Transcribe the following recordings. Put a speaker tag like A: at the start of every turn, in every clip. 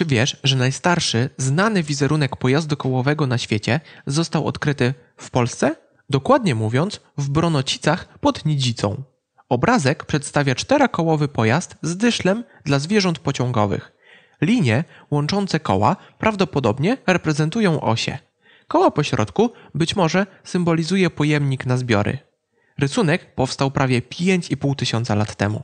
A: Czy wiesz, że najstarszy, znany wizerunek pojazdu kołowego na świecie został odkryty w Polsce? Dokładnie mówiąc, w Bronocicach pod Nidzicą. Obrazek przedstawia czterokołowy pojazd z dyszlem dla zwierząt pociągowych. Linie łączące koła prawdopodobnie reprezentują osie. Koło po środku być może symbolizuje pojemnik na zbiory. Rysunek powstał prawie 5,5
B: tysiąca lat temu.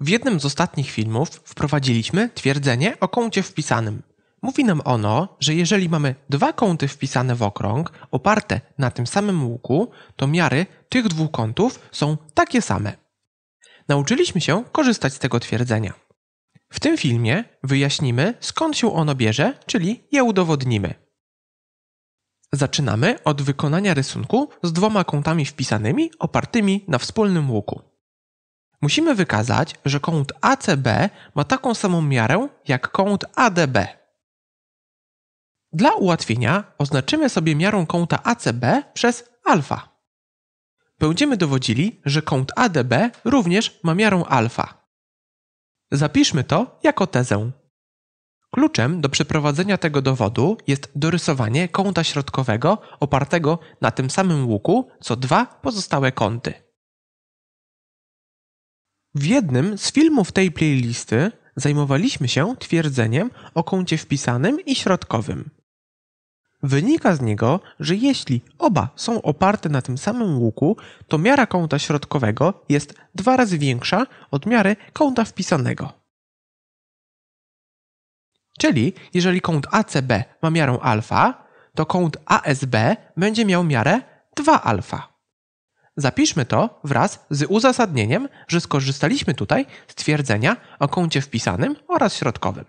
A: W jednym z ostatnich filmów wprowadziliśmy twierdzenie o kącie wpisanym. Mówi nam ono, że jeżeli mamy dwa kąty wpisane w okrąg, oparte na tym samym łuku, to miary tych dwóch kątów są takie same. Nauczyliśmy się korzystać z tego twierdzenia. W tym filmie wyjaśnimy skąd się ono bierze, czyli je udowodnimy. Zaczynamy od wykonania rysunku z dwoma kątami wpisanymi opartymi na wspólnym łuku. Musimy wykazać, że kąt ACB ma taką samą miarę jak kąt ADB. Dla ułatwienia oznaczymy sobie miarą kąta ACB przez alfa. Będziemy dowodzili, że kąt ADB również ma miarę alfa. Zapiszmy to jako tezę. Kluczem do przeprowadzenia tego dowodu jest dorysowanie kąta środkowego opartego na tym samym łuku co dwa pozostałe kąty. W jednym z filmów tej playlisty zajmowaliśmy się twierdzeniem o kącie wpisanym i środkowym. Wynika z niego, że jeśli oba są oparte na tym samym łuku, to miara kąta środkowego jest dwa razy większa od miary kąta wpisanego. Czyli jeżeli kąt ACB ma miarę alfa, to kąt ASB będzie miał miarę 2 alfa. Zapiszmy to wraz z uzasadnieniem, że skorzystaliśmy tutaj z twierdzenia o kącie wpisanym oraz środkowym.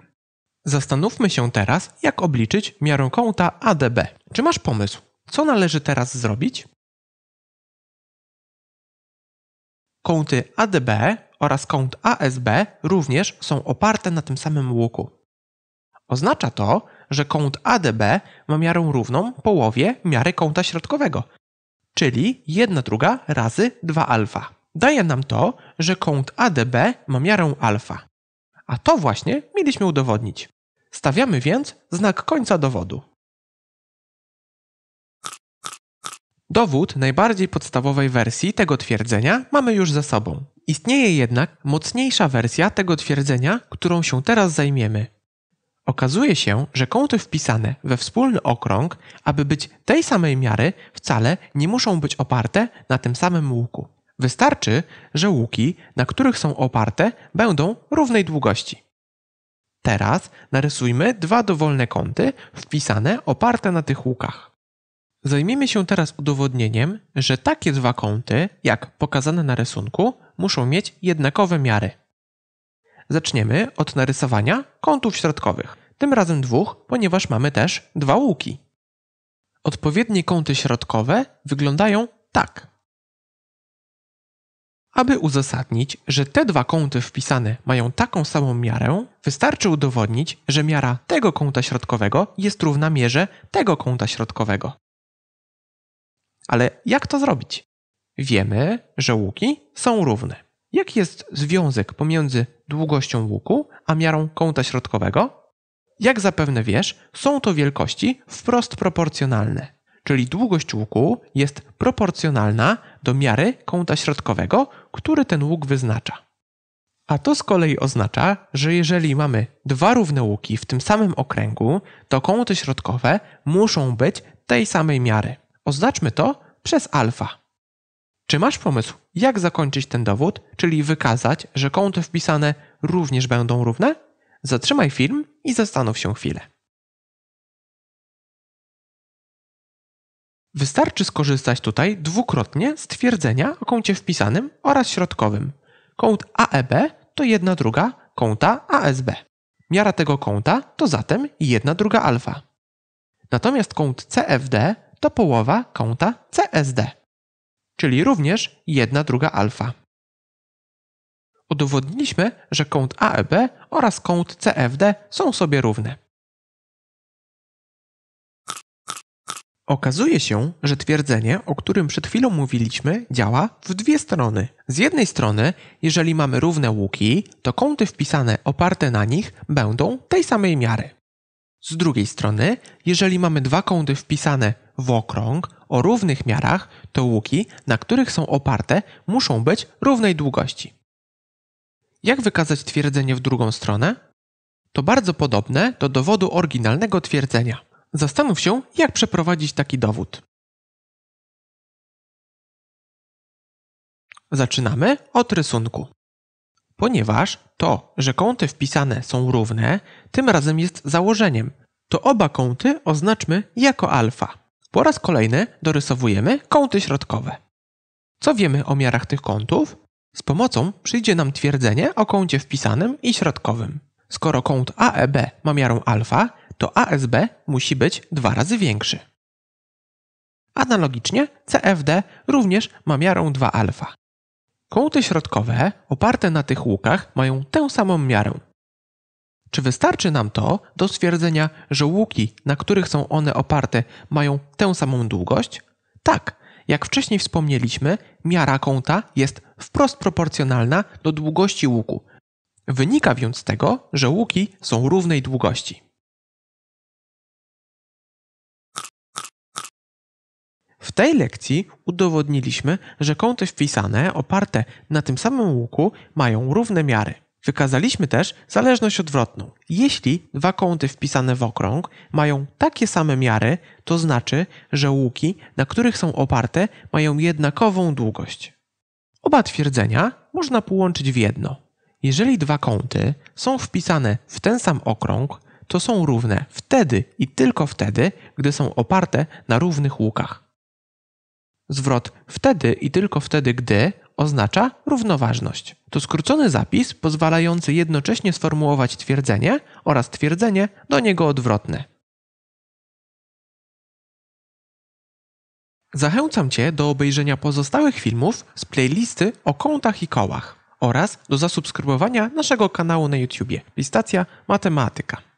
A: Zastanówmy się teraz, jak obliczyć miarę kąta ADB. Czy masz pomysł, co należy teraz zrobić? Kąty ADB oraz kąt ASB również są oparte na tym samym łuku. Oznacza to, że kąt ADB ma miarę równą połowie miary kąta środkowego, czyli 1 druga razy 2 alfa. Daje nam to, że kąt ADB ma miarę alfa. A to właśnie mieliśmy udowodnić. Stawiamy więc znak końca dowodu. Dowód najbardziej podstawowej wersji tego twierdzenia mamy już za sobą. Istnieje jednak mocniejsza wersja tego twierdzenia, którą się teraz zajmiemy. Okazuje się, że kąty wpisane we wspólny okrąg, aby być tej samej miary, wcale nie muszą być oparte na tym samym łuku. Wystarczy, że łuki, na których są oparte, będą równej długości. Teraz narysujmy dwa dowolne kąty wpisane oparte na tych łukach. Zajmiemy się teraz udowodnieniem, że takie dwa kąty, jak pokazane na rysunku, muszą mieć jednakowe miary. Zaczniemy od narysowania kątów środkowych, tym razem dwóch, ponieważ mamy też dwa łuki. Odpowiednie kąty środkowe wyglądają tak. Aby uzasadnić, że te dwa kąty wpisane mają taką samą miarę, wystarczy udowodnić, że miara tego kąta środkowego jest równa mierze tego kąta środkowego. Ale jak to zrobić? Wiemy, że łuki są równe. Jaki jest związek pomiędzy długością łuku a miarą kąta środkowego? Jak zapewne wiesz, są to wielkości wprost proporcjonalne, czyli długość łuku jest proporcjonalna do miary kąta środkowego, który ten łuk wyznacza. A to z kolei oznacza, że jeżeli mamy dwa równe łuki w tym samym okręgu, to kąty środkowe muszą być tej samej miary. Oznaczmy to przez alfa. Czy masz pomysł, jak zakończyć ten dowód, czyli wykazać, że kąty wpisane również będą równe? Zatrzymaj film i zastanów się chwilę. Wystarczy skorzystać tutaj dwukrotnie z twierdzenia o kącie wpisanym oraz środkowym. Kąt AEB to 1 druga kąta ASB. Miara tego kąta to zatem 1 druga alfa. Natomiast kąt CFD to połowa kąta CSD czyli również 1 druga alfa. Udowodniliśmy, że kąt AEB oraz kąt CFD są sobie równe. Okazuje się, że twierdzenie, o którym przed chwilą mówiliśmy, działa w dwie strony. Z jednej strony, jeżeli mamy równe łuki, to kąty wpisane oparte na nich będą tej samej miary. Z drugiej strony, jeżeli mamy dwa kąty wpisane w okrąg o równych miarach, to łuki, na których są oparte, muszą być równej długości. Jak wykazać twierdzenie w drugą stronę? To bardzo podobne do dowodu oryginalnego twierdzenia. Zastanów się, jak przeprowadzić
B: taki dowód.
A: Zaczynamy od rysunku. Ponieważ to, że kąty wpisane są równe, tym razem jest założeniem. To oba kąty oznaczmy jako alfa. Po raz kolejny dorysowujemy kąty środkowe. Co wiemy o miarach tych kątów? Z pomocą przyjdzie nam twierdzenie o kącie wpisanym i środkowym. Skoro kąt AEB ma miarę alfa, to ASB musi być dwa razy większy. Analogicznie CFD również ma miarę 2 alfa. Kąty środkowe oparte na tych łukach mają tę samą miarę czy wystarczy nam to do stwierdzenia, że łuki, na których są one oparte, mają tę samą długość? Tak, jak wcześniej wspomnieliśmy, miara kąta jest wprost proporcjonalna do długości łuku. Wynika więc z tego, że łuki
B: są równej długości.
A: W tej lekcji udowodniliśmy, że kąty wpisane oparte na tym samym łuku mają równe miary. Wykazaliśmy też zależność odwrotną. Jeśli dwa kąty wpisane w okrąg mają takie same miary, to znaczy, że łuki, na których są oparte, mają jednakową długość. Oba twierdzenia można połączyć w jedno. Jeżeli dwa kąty są wpisane w ten sam okrąg, to są równe wtedy i tylko wtedy, gdy są oparte na równych łukach. Zwrot wtedy i tylko wtedy, gdy oznacza równoważność. To skrócony zapis pozwalający jednocześnie sformułować twierdzenie oraz twierdzenie do niego odwrotne. Zachęcam Cię do obejrzenia pozostałych filmów z playlisty o kątach i kołach oraz do zasubskrybowania naszego kanału na YouTube Pistacja
B: Matematyka.